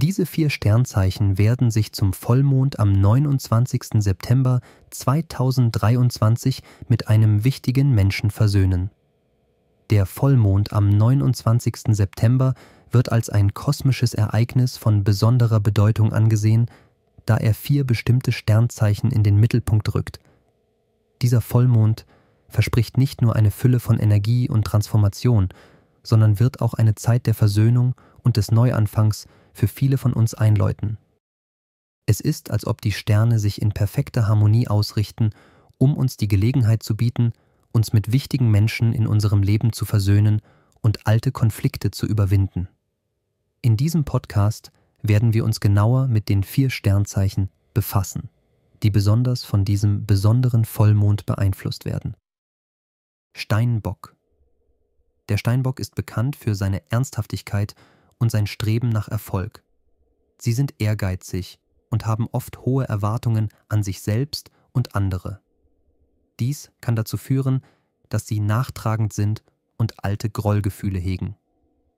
Diese vier Sternzeichen werden sich zum Vollmond am 29. September 2023 mit einem wichtigen Menschen versöhnen. Der Vollmond am 29. September wird als ein kosmisches Ereignis von besonderer Bedeutung angesehen, da er vier bestimmte Sternzeichen in den Mittelpunkt rückt. Dieser Vollmond verspricht nicht nur eine Fülle von Energie und Transformation, sondern wird auch eine Zeit der Versöhnung und des Neuanfangs für viele von uns einläuten. Es ist, als ob die Sterne sich in perfekter Harmonie ausrichten, um uns die Gelegenheit zu bieten, uns mit wichtigen Menschen in unserem Leben zu versöhnen und alte Konflikte zu überwinden. In diesem Podcast werden wir uns genauer mit den vier Sternzeichen befassen, die besonders von diesem besonderen Vollmond beeinflusst werden. Steinbock Der Steinbock ist bekannt für seine Ernsthaftigkeit und sein Streben nach Erfolg. Sie sind ehrgeizig und haben oft hohe Erwartungen an sich selbst und andere. Dies kann dazu führen, dass sie nachtragend sind und alte Grollgefühle hegen.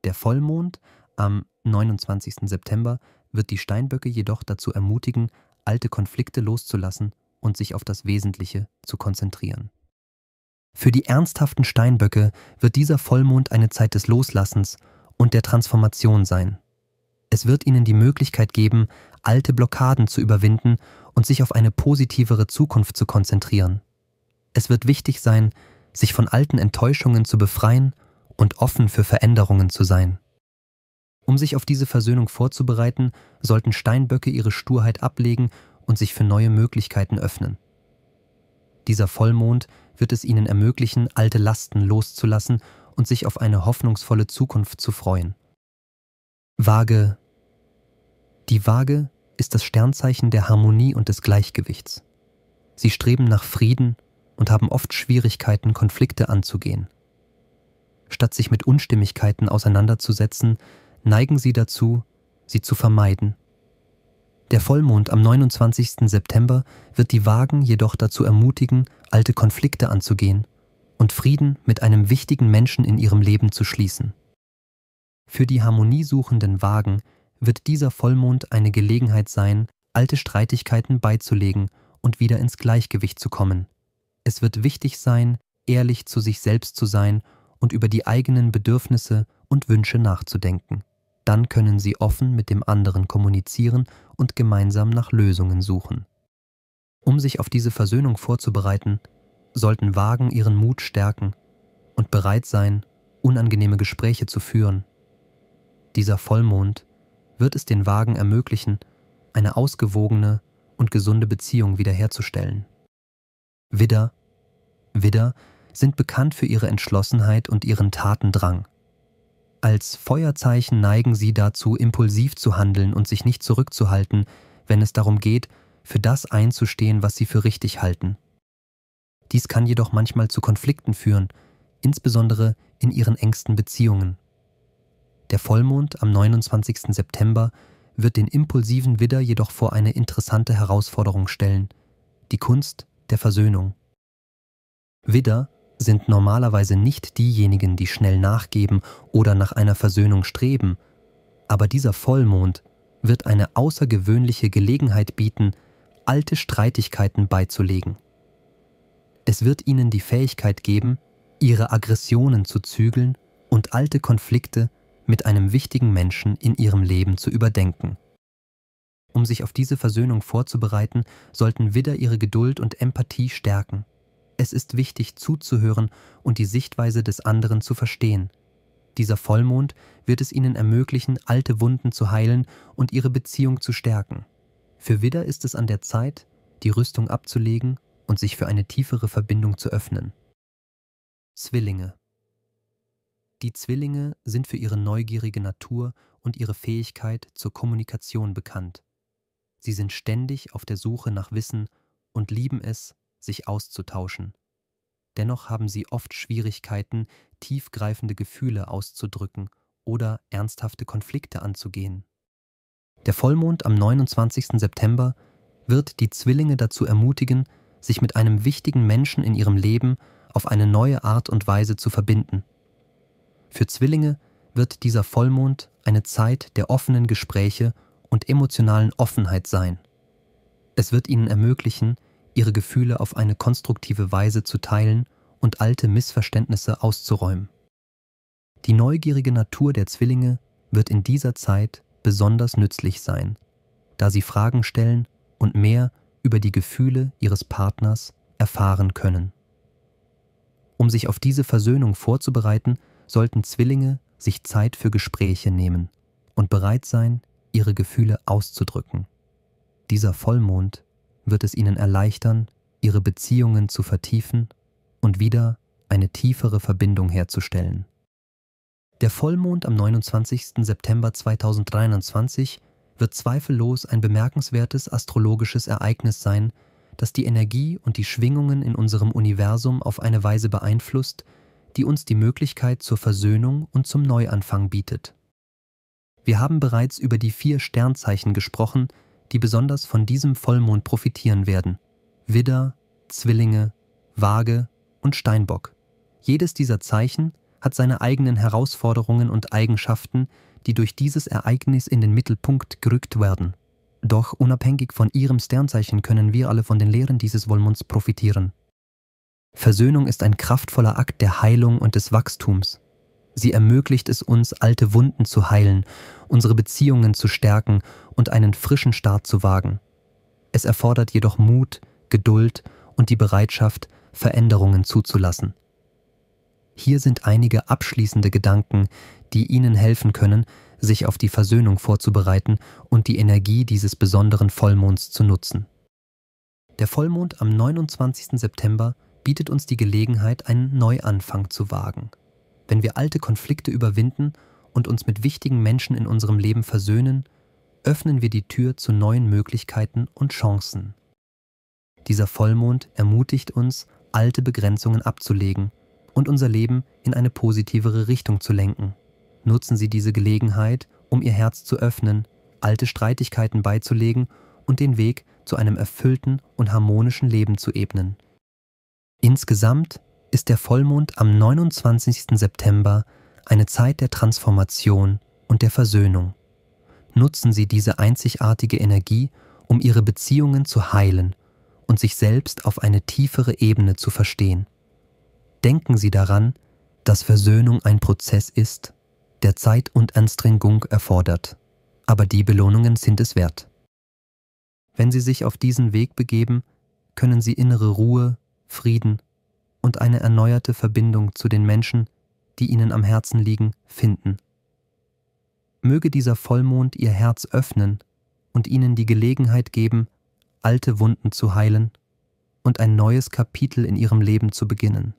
Der Vollmond am 29. September wird die Steinböcke jedoch dazu ermutigen, alte Konflikte loszulassen und sich auf das Wesentliche zu konzentrieren. Für die ernsthaften Steinböcke wird dieser Vollmond eine Zeit des Loslassens und der Transformation sein. Es wird ihnen die Möglichkeit geben, alte Blockaden zu überwinden und sich auf eine positivere Zukunft zu konzentrieren. Es wird wichtig sein, sich von alten Enttäuschungen zu befreien und offen für Veränderungen zu sein. Um sich auf diese Versöhnung vorzubereiten, sollten Steinböcke ihre Sturheit ablegen und sich für neue Möglichkeiten öffnen. Dieser Vollmond wird es ihnen ermöglichen, alte Lasten loszulassen und sich auf eine hoffnungsvolle Zukunft zu freuen. Waage. Die Waage ist das Sternzeichen der Harmonie und des Gleichgewichts. Sie streben nach Frieden und haben oft Schwierigkeiten, Konflikte anzugehen. Statt sich mit Unstimmigkeiten auseinanderzusetzen, neigen sie dazu, sie zu vermeiden. Der Vollmond am 29. September wird die Wagen jedoch dazu ermutigen, alte Konflikte anzugehen und Frieden mit einem wichtigen Menschen in ihrem Leben zu schließen. Für die harmoniesuchenden Wagen wird dieser Vollmond eine Gelegenheit sein, alte Streitigkeiten beizulegen und wieder ins Gleichgewicht zu kommen. Es wird wichtig sein, ehrlich zu sich selbst zu sein und über die eigenen Bedürfnisse und Wünsche nachzudenken. Dann können sie offen mit dem anderen kommunizieren und gemeinsam nach Lösungen suchen. Um sich auf diese Versöhnung vorzubereiten, sollten wagen, ihren Mut stärken und bereit sein, unangenehme Gespräche zu führen. Dieser Vollmond wird es den Wagen ermöglichen, eine ausgewogene und gesunde Beziehung wiederherzustellen. Widder, Widder sind bekannt für ihre Entschlossenheit und ihren Tatendrang. Als Feuerzeichen neigen sie dazu, impulsiv zu handeln und sich nicht zurückzuhalten, wenn es darum geht, für das einzustehen, was sie für richtig halten. Dies kann jedoch manchmal zu Konflikten führen, insbesondere in ihren engsten Beziehungen. Der Vollmond am 29. September wird den impulsiven Widder jedoch vor eine interessante Herausforderung stellen, die Kunst der Versöhnung. Widder sind normalerweise nicht diejenigen, die schnell nachgeben oder nach einer Versöhnung streben, aber dieser Vollmond wird eine außergewöhnliche Gelegenheit bieten, alte Streitigkeiten beizulegen. Es wird ihnen die Fähigkeit geben, ihre Aggressionen zu zügeln und alte Konflikte mit einem wichtigen Menschen in ihrem Leben zu überdenken. Um sich auf diese Versöhnung vorzubereiten, sollten Widder ihre Geduld und Empathie stärken. Es ist wichtig zuzuhören und die Sichtweise des anderen zu verstehen. Dieser Vollmond wird es ihnen ermöglichen, alte Wunden zu heilen und ihre Beziehung zu stärken. Für Widder ist es an der Zeit, die Rüstung abzulegen und sich für eine tiefere Verbindung zu öffnen. Zwillinge Die Zwillinge sind für ihre neugierige Natur und ihre Fähigkeit zur Kommunikation bekannt. Sie sind ständig auf der Suche nach Wissen und lieben es, sich auszutauschen. Dennoch haben sie oft Schwierigkeiten, tiefgreifende Gefühle auszudrücken oder ernsthafte Konflikte anzugehen. Der Vollmond am 29. September wird die Zwillinge dazu ermutigen, sich mit einem wichtigen Menschen in ihrem Leben auf eine neue Art und Weise zu verbinden. Für Zwillinge wird dieser Vollmond eine Zeit der offenen Gespräche und emotionalen Offenheit sein. Es wird ihnen ermöglichen, ihre Gefühle auf eine konstruktive Weise zu teilen und alte Missverständnisse auszuräumen. Die neugierige Natur der Zwillinge wird in dieser Zeit besonders nützlich sein, da sie Fragen stellen und mehr über die Gefühle ihres Partners erfahren können. Um sich auf diese Versöhnung vorzubereiten, sollten Zwillinge sich Zeit für Gespräche nehmen und bereit sein, ihre Gefühle auszudrücken. Dieser Vollmond wird es ihnen erleichtern, ihre Beziehungen zu vertiefen und wieder eine tiefere Verbindung herzustellen. Der Vollmond am 29. September 2023 wird zweifellos ein bemerkenswertes astrologisches Ereignis sein, das die Energie und die Schwingungen in unserem Universum auf eine Weise beeinflusst, die uns die Möglichkeit zur Versöhnung und zum Neuanfang bietet. Wir haben bereits über die vier Sternzeichen gesprochen, die besonders von diesem Vollmond profitieren werden. Widder, Zwillinge, Waage und Steinbock. Jedes dieser Zeichen hat seine eigenen Herausforderungen und Eigenschaften, die durch dieses Ereignis in den Mittelpunkt gerückt werden. Doch unabhängig von ihrem Sternzeichen können wir alle von den Lehren dieses Wollmonds profitieren. Versöhnung ist ein kraftvoller Akt der Heilung und des Wachstums. Sie ermöglicht es uns, alte Wunden zu heilen, unsere Beziehungen zu stärken und einen frischen Start zu wagen. Es erfordert jedoch Mut, Geduld und die Bereitschaft, Veränderungen zuzulassen. Hier sind einige abschließende Gedanken, die Ihnen helfen können, sich auf die Versöhnung vorzubereiten und die Energie dieses besonderen Vollmonds zu nutzen. Der Vollmond am 29. September bietet uns die Gelegenheit, einen Neuanfang zu wagen. Wenn wir alte Konflikte überwinden und uns mit wichtigen Menschen in unserem Leben versöhnen, öffnen wir die Tür zu neuen Möglichkeiten und Chancen. Dieser Vollmond ermutigt uns, alte Begrenzungen abzulegen und unser Leben in eine positivere Richtung zu lenken. Nutzen Sie diese Gelegenheit, um Ihr Herz zu öffnen, alte Streitigkeiten beizulegen und den Weg zu einem erfüllten und harmonischen Leben zu ebnen. Insgesamt ist der Vollmond am 29. September eine Zeit der Transformation und der Versöhnung. Nutzen Sie diese einzigartige Energie, um Ihre Beziehungen zu heilen und sich selbst auf eine tiefere Ebene zu verstehen denken Sie daran, dass Versöhnung ein Prozess ist, der Zeit und Anstrengung erfordert, aber die Belohnungen sind es wert. Wenn Sie sich auf diesen Weg begeben, können Sie innere Ruhe, Frieden und eine erneuerte Verbindung zu den Menschen, die Ihnen am Herzen liegen, finden. Möge dieser Vollmond Ihr Herz öffnen und Ihnen die Gelegenheit geben, alte Wunden zu heilen und ein neues Kapitel in Ihrem Leben zu beginnen.